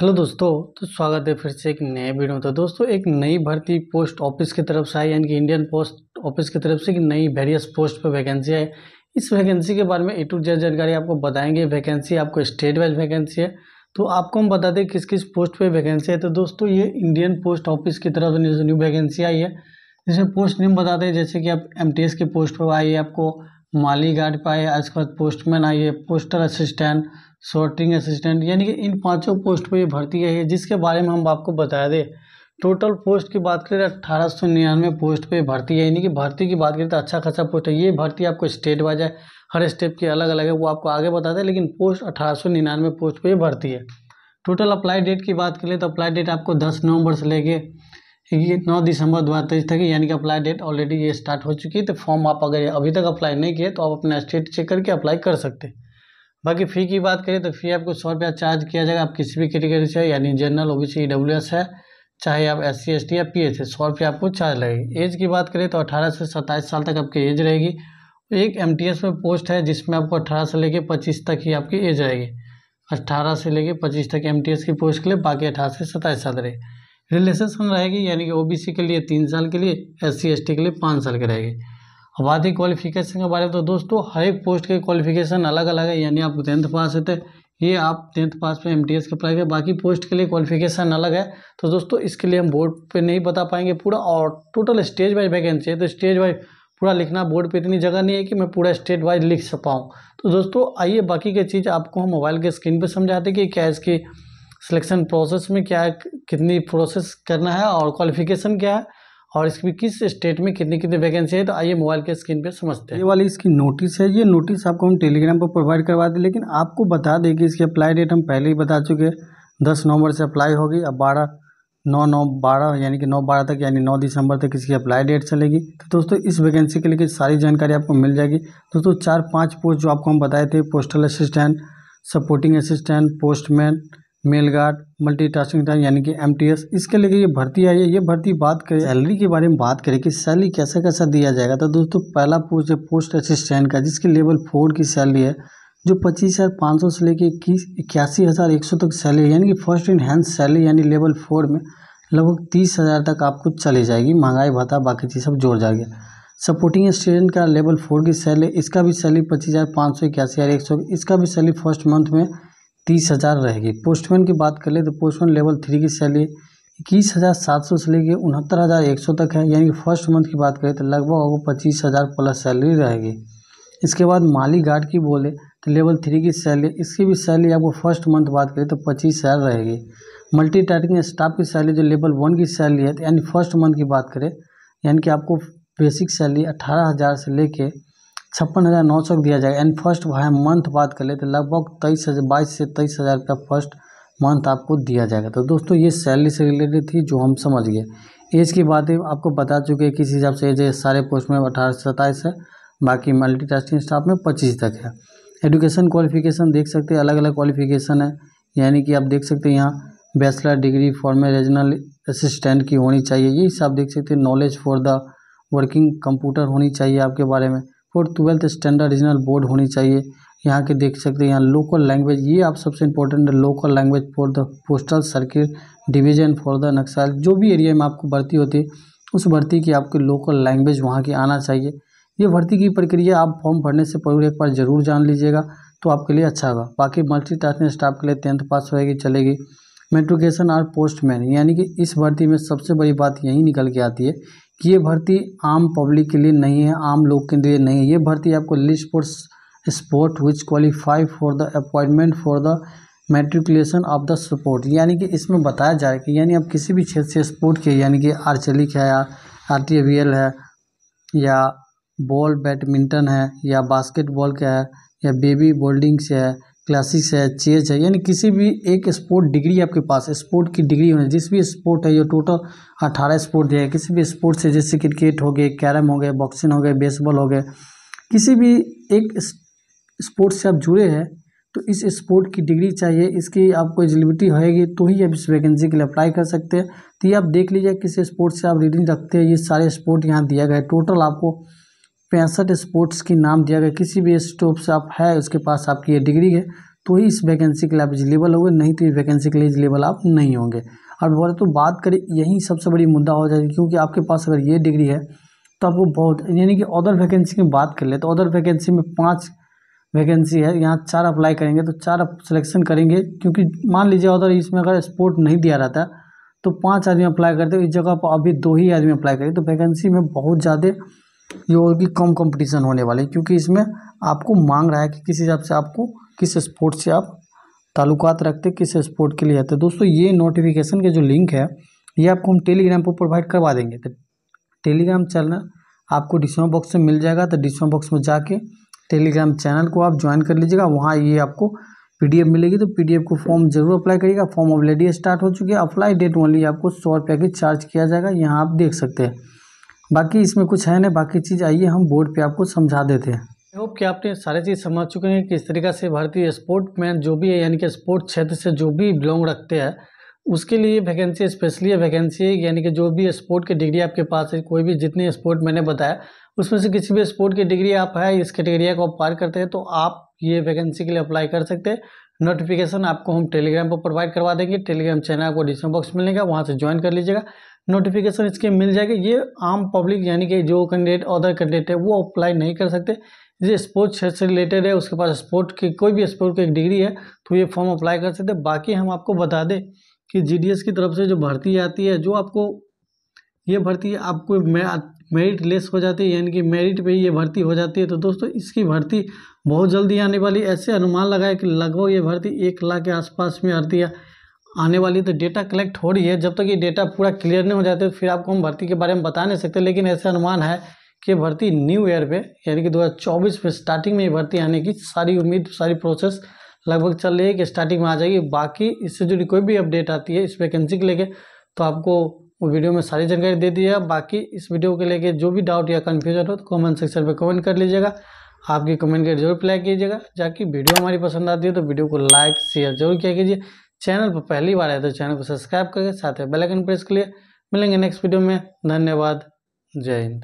hello दोस्तों तो स्वागत है फिर से एक नए वीडियो में तो दोस्तों एक नई भर्ती पोस्ट ऑफिस की तरफ से आई यानी कि इंडियन पोस्ट ऑफिस की तरफ से एक नई वेरियस पोस्ट पर वैकेंसी है इस वैकेंसी के बारे में ए टू जेड जानकारी आपको बताएंगे वैकेंसी आपको स्टेट वाइज वैकेंसी है तो आपको हम बता दें किस किस पोस्ट पर वैकेंसी है तो दोस्तों ये इंडियन पोस्ट ऑफिस की तरफ न्यू वैकेंसी आई है जिसमें पोस्ट नेम बताते हैं जैसे कि आप एम की पोस्ट पर आई है आपको माली गार्ड का है इसके बाद पोस्टमैन आई है पोस्टल असिस्टेंट सॉर्टिंग असिस्टेंट यानी कि इन पांचों पोस्ट पर ये भर्ती आई है जिसके बारे में हम आपको बता दें टोटल पोस्ट की बात करें अट्ठारह सौ निन्यानवे पोस्ट पर भर्ती है यानी कि भर्ती की बात करें तो अच्छा खासा पोस्ट है ये भर्ती आपको स्टेट वाइज है हर स्टेप की अलग अलग है वो आपको आगे बताते हैं लेकिन पोस्ट अठारह सौ निन्यानवे पोस्ट पर भर्ती है टोटल अप्लाई डेट की बात करें तो अप्लाई डेट आपको दस नवंबर से लेके ये नौ दिसंबर दो हज़ार तेईस तक यानी कि अप्लाई डेट ऑलरेडी ये स्टार्ट हो चुकी है तो फॉर्म आप अगर अभी तक अप्लाई नहीं किए तो आप अपना स्टेट चेक करके अप्लाई कर सकते हैं बाकी फ़ी की बात करें तो फ़ी आपको सौ रुपया चार्ज किया जाएगा आप किसी भी कैटेगरी से यानी general O B C W S है चाहे आप एस सी एस टी या पी एच है सौ रुपया आपको चार्ज लगेगी एज की बात करें तो अठारह से सत्ताईस साल तक आपकी एज रहेगी एक एम टी एस में पोस्ट है जिसमें आपको अठारह से लेकर पच्चीस तक ही आपकी एज रहेगी अट्ठारह से लेकर पच्चीस तक एम टी एस की पोस्ट के लिए बाकी अठारह से सत्ताईस साल रहेगी रिलेशन रहेगी यानी कि ओबीसी के लिए तीन साल के लिए एस सी के लिए पाँच साल के रहेगी आबादी क्वालिफिकेशन के बारे में तो दोस्तों हर एक पोस्ट के क्वालिफिकेशन अलग अलग है यानी आप टेंथ पास होते ये आप टेंथ पास में एम टी एस के अप्लाई करें बाकी पोस्ट के लिए क्वालिफिकेशन अलग है तो दोस्तों इसके लिए हम बोर्ड पे नहीं बता पाएंगे पूरा और टोटल स्टेज वाइज वैकेंसी है तो स्टेज वाइज पूरा लिखना बोर्ड पे इतनी जगह नहीं है कि मैं पूरा स्टेट वाइज लिख पाऊँ तो दोस्तों आइए बाकी के चीज़ आपको हम मोबाइल के स्क्रीन पर समझाते कि क्या इसकी सिलेक्शन प्रोसेस में क्या कितनी प्रोसेस करना है और क्वालिफिकेशन क्या है और इसमें किस स्टेट में कितनी कितनी वैकेंसी है तो आइए मोबाइल के स्क्रीन पे समझते हैं ये वाली इसकी नोटिस है ये नोटिस आपको हम टेलीग्राम पर प्रोवाइड करवा दें लेकिन आपको बता दें कि इसकी अप्लाई डेट हम पहले ही बता चुके हैं दस नवंबर से अप्लाई होगी अब बारह नौ नौ बारह यानी कि नौ बारह तक यानी नौ दिसंबर तक इसकी अप्लाई डेट चलेगी तो दोस्तों इस वैकेंसी के लिए सारी जानकारी आपको मिल जाएगी दोस्तों चार पाँच पोस्ट जो आपको हम बताए थे postal assistant supporting assistant postman mail guard multi tasking यानी कि एम इसके लेके ये भर्ती आई है ये भर्ती बात करें सैलरी के बारे में बात करें कि सैलरी कैसा कैसा दिया जाएगा तो दोस्तों पहला पोस्ट है पोस्ट असिस्टेंट का जिसकी लेवल फोर की सैलरी है जो पच्चीस हज़ार पाँच सौ से लेकर इक्कीस इक्यासी हज़ार एक सौ तक सैलरी यानी कि फर्स्ट इन हैंड सैलरी यानी लेवल फोर में लगभग तीस हज़ार तक आपको चली जाएगी महंगाई भत्ता बाकी चीज़ सब जोड़ जाएगी सपोर्टिंग स्टूडेंट का लेवल फोर की सैलरी इसका भी सैलरी पच्चीस हज़ार पाँच सौ इक्यासी हज़ार एक सौ इसका भी सैलरी फर्स्ट मंथ में तीस हज़ार रहेगी पोस्टमैन की बात कर ले तो पोस्टमैन लेवल थ्री की सैलरी इक्कीस हज़ार सात सौ से लेकर उनहत्तर हज़ार एक सौ तक है यानी कि फर्स्ट मंथ की बात करें तो लगभग आपको पच्चीस हज़ार प्लस सैलरी रहेगी इसके बाद माली गार्ड की बोले तो लेवल थ्री की सैलरी इसकी भी सैलरी आपको फर्स्ट मंथ बात करें तो पच्चीस हज़ार रहेगी मल्टी टाइटिंग स्टाफ की सैलरी जो लेवल वन की सैलरी है यानी फर्स्ट मंथ की बात करें यानी कि आपको बेसिक सैलरी अट्ठारह हज़ार से लेकर छप्पन हज़ार नौ सौ दिया जाएगा एंड फर्स्ट है मंथ बात कर ले तो लगभग तेईस हज़ार बाईस से तेईस हज़ार रुपया फर्स्ट मंथ आपको दिया जाएगा तो दोस्तों ये सैलरी से रिलेटेड थी जो हम समझ गए एज की बातें आपको बता चुके हैं किस हिसाब से एज सारे पोस्ट में अठारह से सताईस है बाकी मल्टी टास्किंग स्टाफ में पच्चीस तक है एजुकेशन क्वालिफिकेशन देख सकते हैं अलग अलग क्वालिफिकेशन है यानी कि आप देख सकते हैं यहाँ bachelor degree formal regional assistant की होनी चाहिए ये हिसाब देख सकते हैं knowledge for the working computer होनी चाहिए आपके बारे में fourth twelfth standard regional board होनी चाहिए यहाँ के देख सकते हैं यहाँ लोकल लैंग्वेज ये आप सबसे इंपॉर्टेंट है local language for the postal circuit division for the Naxal जो भी एरिया में आपको भर्ती होती है उस भर्ती की आपकी लोकल लैंग्वेज वहाँ की आना चाहिए ये भर्ती की प्रक्रिया आप फॉर्म भरने से पहले एक बार ज़रूर जान लीजिएगा तो आपके लिए अच्छा होगा बाकी मल्टी टास्किंग स्टाफ के लिए टेंथ पास होएगी चलेगी मेट्रिकेशन और पोस्टमैन यानी कि इस भर्ती में सबसे बड़ी बात यही निकल के आती है कि ये भर्ती आम पब्लिक के लिए नहीं है आम लोग के लिए नहीं है ये भर्ती आपको list for sport which qualify for the appointment for the matriculation of the sport यानी कि इसमें बताया जाए कि यानी आप किसी भी क्षेत्र से स्पोर्ट के यानी कि आर्चरी है या आर टी है या बॉल बैडमिंटन है या बास्केटबॉल का है या बेबी बोल्डिंग से है क्लासेस है चेज है यानी किसी भी एक स्पोर्ट डिग्री आपके पास स्पोर्ट की डिग्री होने जिस भी स्पोर्ट है ये टोटल अठारह स्पोर्ट दिया है किसी भी स्पोर्ट से जैसे क्रिकेट हो गए कैरम हो गए बॉक्सिंग हो गए बेसबॉल हो गए किसी भी एक स्पोर्ट से आप जुड़े हैं तो इस स्पोर्ट की डिग्री चाहिए इसकी आपको एजिलिबिलिटी होएगी तो ही आप इस वैकेंसी के लिए अप्लाई कर सकते हैं तो ये आप देख लीजिए किस स्पोर्ट से आप रीडिंग रखते हैं ये सारे स्पोर्ट यहाँ दिया गया है टोटल आपको पैंसठ स्पोर्ट्स की नाम दिया गया किसी भी स्टॉप से आप है उसके पास आपकी ये डिग्री है तो ही इस वैकेंसी के लिए आप एलिजिबल होंगे नहीं तो इस वैकेंसी के लिए एलिजिबल आप नहीं होंगे और बोले तो बात करें यही सबसे बड़ी मुद्दा हो जाएगी क्योंकि आपके पास अगर ये डिग्री है तो आपको बहुत यानी कि अदर वैकेंसी की बात कर ले तो अदर वैकेंसी में पाँच वैकेंसी है यहाँ चार अप्लाई करेंगे तो चार सिलेक्शन करेंगे क्योंकि मान लीजिए अदर इसमें अगर स्पोर्ट नहीं दिया रहता तो पाँच आदमी अप्लाई करते इस जगह पर अभी दो ही आदमी अप्लाई करें तो वैकेंसी में बहुत ज़्यादा ये और भी कम कंपटीशन होने वाले क्योंकि इसमें आपको मांग रहा है कि किस हिसाब से आपको किस स्पोर्ट से आप ताल्लुकात रखते किस स्पोर्ट के लिए आते दोस्तों ये नोटिफिकेशन के जो लिंक है ये आपको हम टेलीग्राम पर प्रोवाइड करवा देंगे तो टेलीग्राम चैनल आपको डिस्क्रिप्शन बॉक्स में मिल जाएगा तो डिस्क्रिप्शन बॉक्स में जाके टेलीग्राम चैनल को आप ज्वाइन कर लीजिएगा वहाँ ये आपको पी मिलेगी तो पी को फॉर्म जरूर अप्लाई करिएगा फॉर्म ऑलरेडी स्टार्ट हो चुकी है अप्लाई डेट ओनली आपको सौ रुपये की चार्ज किया जाएगा यहाँ आप देख सकते हैं बाकी इसमें कुछ है नहीं बाकी चीज़ आइए हम बोर्ड पे आपको समझा देते हैं आई होप कि आपने सारे चीज़ समझ चुके हैं किस तरीके से भारतीय स्पोर्ट मैन जो भी है यानी कि स्पोर्ट क्षेत्र से जो भी बिलोंग रखते हैं उसके लिए वैकेंसी स्पेशली वैकेंसी यानी कि जो भी स्पोर्ट की डिग्री आपके पास है कोई भी जितने स्पोर्ट मैंने बताया उसमें से किसी भी स्पोर्ट की डिग्री आप है इस कैटेगरी को पार करते हैं तो आप ये वैकेंसी के लिए अप्लाई कर सकते हैं नोटिफिकेशन आपको हम टेलीग्राम पर प्रोवाइड करवा देंगे टेलीग्राम चैनल आपको डिस्क्रिप्शन बॉक्स मिलेगा वहाँ से ज्वाइन कर लीजिएगा नोटिफिकेशन इसके मिल जाएगी ये आम पब्लिक यानी कि जो कैंडिडेट अदर कैंडिडेट है वो अप्लाई नहीं कर सकते ये स्पोर्ट्स क्षेत्र से रिलेटेड है उसके पास स्पोर्ट की कोई भी स्पोर्ट की एक डिग्री है तो ये फॉर्म अप्लाई कर सकते बाकी हम आपको बता दें कि जी की तरफ से जो भर्ती आती है जो आपको ये भर्ती आपको मेरिट लेस हो जाती है यानी कि मेरिट पे ये भर्ती हो जाती है तो दोस्तों इसकी भर्ती बहुत जल्दी आने वाली ऐसे अनुमान लगाए कि लगभग ये भर्ती एक लाख के आसपास में आती है आने वाली तो डेटा कलेक्ट हो रही है जब तक ये डेटा पूरा क्लियर नहीं हो जाते फिर आपको हम भर्ती के बारे में बता नहीं सकते लेकिन ऐसा अनुमान है कि भर्ती न्यू ईयर पे यानी कि 2024 में स्टार्टिंग में ये भर्ती आने की सारी उम्मीद सारी प्रोसेस लगभग चल रही है कि स्टार्टिंग में आ जाएगी बाकी इससे जुड़ी कोई भी अपडेट आती है इस वैकेंसी के लेकर तो आपको वो वीडियो में सारी जानकारी दे दी बाकी इस वीडियो के लेकर जो भी डाउट या कन्फ्यूजन हो तो कॉमेंट सेक्शन पर कमेंट कर लीजिएगा आपकी कमेंट कर जरूर प्लाई कीजिएगा जाकि वीडियो हमारी पसंद आती है तो वीडियो को लाइक शेयर जरूर किया कीजिए चैनल पर पहली बार है तो चैनल को सब्सक्राइब करके साथ में बेलाइकन प्रेस के लिए मिलेंगे नेक्स्ट वीडियो में धन्यवाद जय हिंद